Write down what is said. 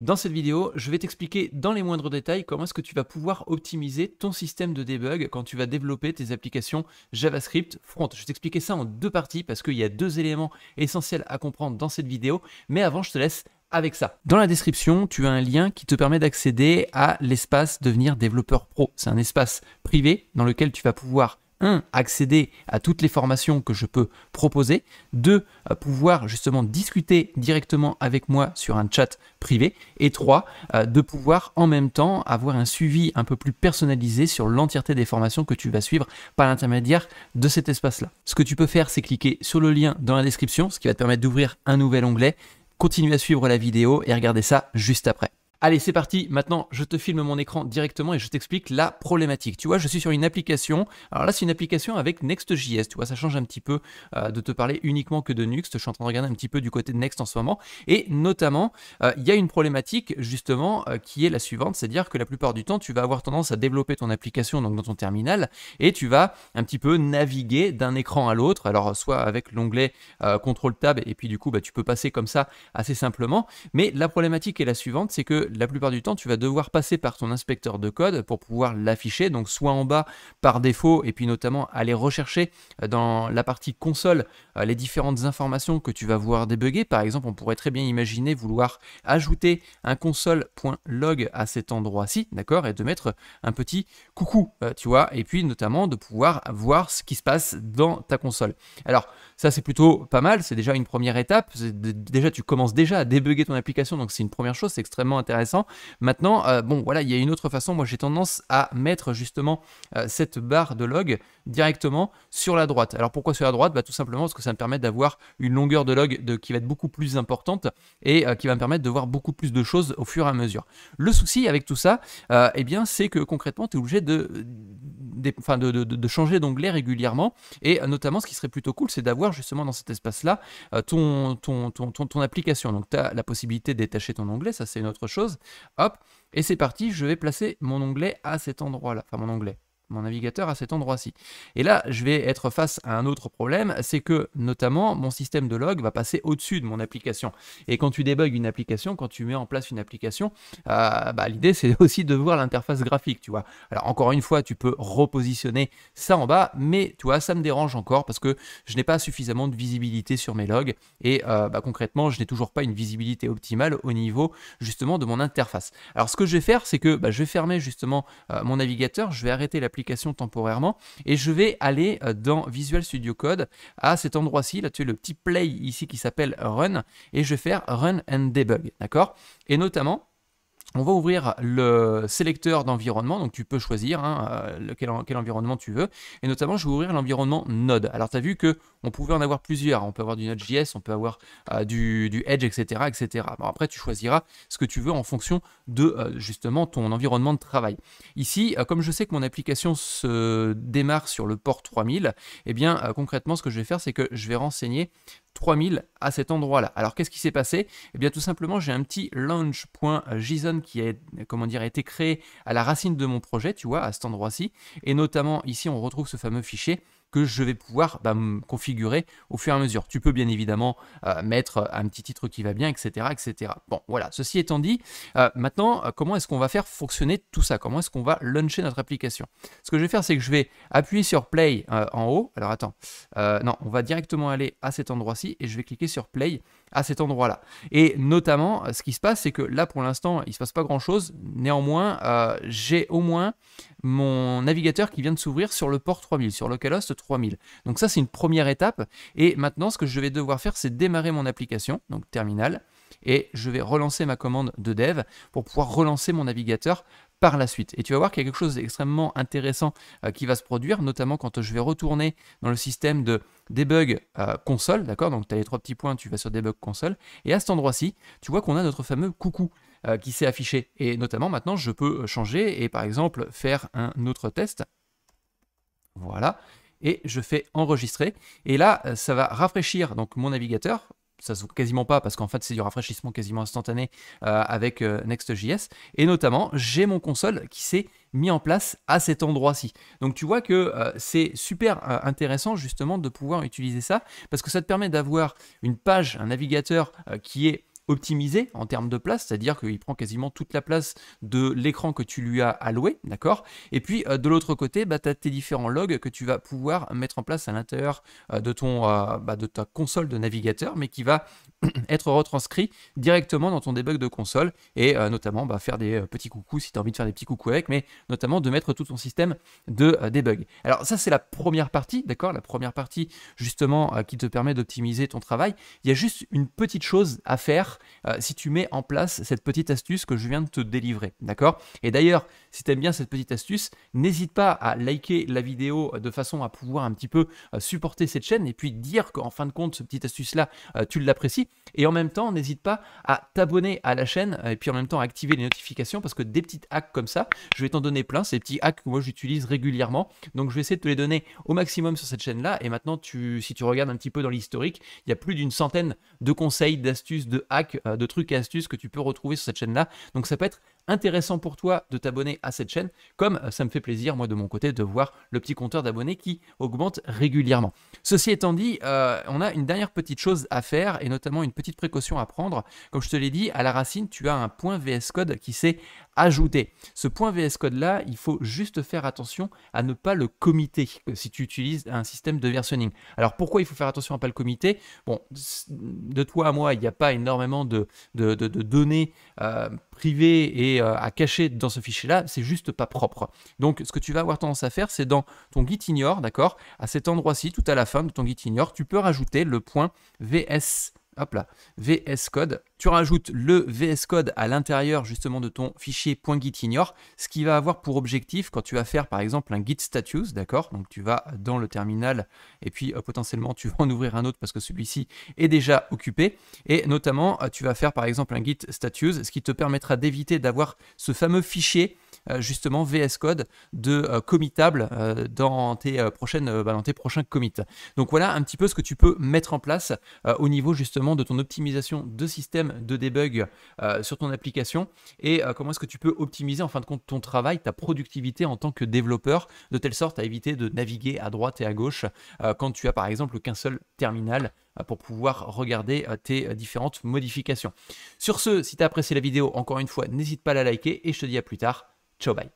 Dans cette vidéo, je vais t'expliquer dans les moindres détails comment est-ce que tu vas pouvoir optimiser ton système de debug quand tu vas développer tes applications JavaScript front. Je vais t'expliquer ça en deux parties parce qu'il y a deux éléments essentiels à comprendre dans cette vidéo, mais avant je te laisse avec ça. Dans la description, tu as un lien qui te permet d'accéder à l'espace devenir développeur pro. C'est un espace privé dans lequel tu vas pouvoir 1. accéder à toutes les formations que je peux proposer, 2. Euh, pouvoir justement discuter directement avec moi sur un chat privé, et 3. Euh, de pouvoir en même temps avoir un suivi un peu plus personnalisé sur l'entièreté des formations que tu vas suivre par l'intermédiaire de cet espace-là. Ce que tu peux faire, c'est cliquer sur le lien dans la description, ce qui va te permettre d'ouvrir un nouvel onglet, continue à suivre la vidéo et regarder ça juste après. Allez, c'est parti. Maintenant, je te filme mon écran directement et je t'explique la problématique. Tu vois, je suis sur une application. Alors là, c'est une application avec Next.js. Tu vois, ça change un petit peu euh, de te parler uniquement que de Nuxt. Je suis en train de regarder un petit peu du côté de Next en ce moment. Et notamment, euh, il y a une problématique justement euh, qui est la suivante. C'est-à-dire que la plupart du temps, tu vas avoir tendance à développer ton application donc dans ton terminal et tu vas un petit peu naviguer d'un écran à l'autre. Alors, soit avec l'onglet CTRL-TAB et puis du coup, bah, tu peux passer comme ça assez simplement. Mais la problématique est la suivante, c'est que la plupart du temps, tu vas devoir passer par ton inspecteur de code pour pouvoir l'afficher, donc soit en bas par défaut, et puis notamment aller rechercher euh, dans la partie console euh, les différentes informations que tu vas voir débugger. Par exemple, on pourrait très bien imaginer vouloir ajouter un console.log à cet endroit-ci, d'accord, et de mettre un petit coucou, euh, tu vois, et puis notamment de pouvoir voir ce qui se passe dans ta console. Alors, ça c'est plutôt pas mal, c'est déjà une première étape, déjà tu commences déjà à débugger ton application, donc c'est une première chose, c'est extrêmement intéressant Maintenant, euh, bon, voilà, il y a une autre façon. Moi, j'ai tendance à mettre justement euh, cette barre de log directement sur la droite. Alors pourquoi sur la droite bah, Tout simplement parce que ça me permet d'avoir une longueur de log qui va être beaucoup plus importante et euh, qui va me permettre de voir beaucoup plus de choses au fur et à mesure. Le souci avec tout ça, eh bien, c'est que concrètement, tu es obligé de, de, changer d'onglet régulièrement et notamment ce qui serait plutôt cool, c'est d'avoir justement dans cet espace-là ton application. Donc tu as la possibilité d'étacher ton onglet, ça c'est une autre chose Hop, et c'est parti, je vais placer mon onglet à cet endroit-là, enfin mon onglet, mon navigateur à cet endroit-ci. Et là, je vais être face à un autre problème, c'est que notamment mon système de log va passer au-dessus de mon application. Et quand tu débugs une application, quand tu mets en place une application, euh, bah, l'idée c'est aussi de voir l'interface graphique, tu vois. Alors encore une fois, tu peux repositionner ça en bas, mais tu vois, ça me dérange encore parce que je n'ai pas suffisamment de visibilité sur mes logs et euh, bah, concrètement, je n'ai toujours pas une visibilité optimale au niveau justement de mon interface. Alors ce que je vais faire, c'est que bah, je vais fermer justement euh, mon navigateur, je vais arrêter l'application temporairement. Et je vais aller euh, dans Visual Studio Code à cet endroit-ci. Là, tu es le petit play ici qui s'appelle Run. Et je vais faire Run and Debug. D'accord Et notamment, on va ouvrir le sélecteur d'environnement, donc tu peux choisir hein, euh, quel environnement tu veux, et notamment je vais ouvrir l'environnement Node. Alors tu as vu que on pouvait en avoir plusieurs, on peut avoir du Node.js, on peut avoir euh, du, Edge, etc. etc. après tu choisiras ce que tu veux en fonction de euh, justement ton environnement de travail. Ici, comme je sais que mon application se démarre sur le port 3000, eh bien concrètement ce que je vais faire c'est que je vais renseigner 3000 à cet endroit-là. Alors qu'est-ce qui s'est passé Eh bien tout simplement j'ai un petit launch.json qui a comment dire, a été créé à la racine de mon projet, tu vois, à cet endroit-ci. Et notamment ici on retrouve ce fameux fichier que je vais pouvoir bah, configurer au fur et à mesure. Tu peux bien évidemment euh, mettre euh, un petit titre qui va bien, etc. etc. Bon, voilà, ceci étant dit, euh, maintenant, comment est-ce qu'on va faire fonctionner tout ça Comment est-ce qu'on va launcher notre application Ce que je vais faire, c'est que je vais appuyer sur Play en haut. Alors attends, non, on va directement aller à cet endroit-ci et je vais cliquer sur Play à cet endroit-là. Et notamment, euh, ce qui se passe, c'est que là, pour l'instant, il ne se passe pas grand-chose. Néanmoins, euh, j'ai au moins mon navigateur qui vient de s'ouvrir sur le port 3000, sur localhost 3000. Donc ça, c'est une première étape. Et maintenant, ce que je vais devoir faire, c'est démarrer mon application, donc terminal, et je vais relancer ma commande de dev pour pouvoir relancer mon navigateur par la suite. Et tu vas voir qu'il y a quelque chose d'extrêmement intéressant euh, qui va se produire, notamment quand je vais retourner dans le système de debug euh, console, d'accord Donc tu as les trois petits points, tu vas sur debug console, et à cet endroit-ci, tu vois qu'on a notre fameux coucou euh, qui s'est affiché. Et notamment maintenant, je peux changer et par exemple faire un autre test. Voilà et je fais enregistrer. Et là, ça va rafraîchir donc mon navigateur ça se voit quasiment pas parce qu'en fait c'est du rafraîchissement quasiment instantané euh, avec euh, Next.js et notamment j'ai mon console qui s'est mis en place à cet endroit-ci. Donc tu vois que euh, c'est super intéressant justement de pouvoir utiliser ça parce que ça te permet d'avoir une page, un navigateur qui est optimisé en termes de place, c'est-à-dire qu'il prend quasiment toute la place de l'écran que tu lui as alloué, d'accord Et puis euh, de l'autre côté, bah, tu as tes différents logs que tu vas pouvoir mettre en place à l'intérieur euh, de, ton, euh, bah, de ta console de navigateur, mais qui va être retranscrit directement dans ton debug de console, et notamment bah, faire des petits coucous si tu as envie de faire des petits coucous avec, mais notamment de mettre tout ton système de debug. Alors ça c'est la première partie, d'accord La première partie justement qui te permet d'optimiser ton travail. Il y a juste une petite chose à faire euh, si tu mets en place cette petite astuce que je viens de te délivrer. D'accord Et d'ailleurs, si tu aimes bien cette petite astuce, n'hésite pas à liker la vidéo de façon à pouvoir un petit peu euh, supporter cette chaîne et puis dire qu'en fin de compte, cette petite astuce-là, euh, tu l'apprécies. Et en même temps, n'hésite pas à t'abonner à la chaîne et puis en même temps à activer les notifications parce que des petites hacks comme ça, je vais t'en donner plein. Ces petits hacks que moi j'utilise régulièrement. Donc je vais essayer de te les donner au maximum sur cette chaîne-là. Et maintenant, si tu regardes un petit peu dans l'historique, il y a plus d'une centaine de conseils, d'astuces, de hacks euh, de trucs et astuces que tu peux retrouver sur cette chaîne là. Donc ça peut être intéressant pour toi de t'abonner à cette chaîne, comme euh, ça me fait plaisir, moi, de mon côté, de voir le petit compteur d'abonnés qui augmente régulièrement. Ceci étant dit, euh, on a une dernière petite chose à faire, et notamment une petite précaution à prendre. Comme je te l'ai dit, à la racine, tu as un point VS Code qui s'est ajouté. Ce point VS Code-là, il faut juste faire attention à ne pas le comité euh, si tu utilises un système de versionning. Alors, pourquoi il faut faire attention à ne pas le comité Bon, de toi à moi, il n'y a pas énormément de, de, données privé et euh, à cacher dans ce fichier-là, c'est juste pas propre. Donc ce que tu vas avoir tendance à faire, c'est dans ton git ignore, d'accord, à cet endroit-ci, tout à la fin de ton git ignore, tu peux rajouter le point VS hop là, VS Code. Tu rajoutes le VS Code à l'intérieur justement de ton fichier .gitignore, ce qui va avoir pour objectif quand tu vas faire par exemple un git status, d'accord Donc tu vas dans le terminal et puis euh, potentiellement tu vas en ouvrir un autre parce que celui-ci est déjà occupé. Et notamment, euh, tu vas faire par exemple un git status, ce qui te permettra d'éviter d'avoir ce fameux fichier euh, justement VS Code de euh, committable euh, dans, tes prochaines, bah, prochains commits. Donc voilà un petit peu ce que tu peux mettre en place au niveau justement de ton optimisation de système de debug sur ton application et comment est-ce que tu peux optimiser en fin de compte ton travail, ta productivité en tant que développeur, de telle sorte à éviter de naviguer à droite et à gauche quand tu as par exemple qu'un seul terminal pour pouvoir regarder tes différentes modifications. Sur ce, si tu as apprécié la vidéo, encore une fois, n'hésite pas à la liker et je te dis à plus tard Chau, bye.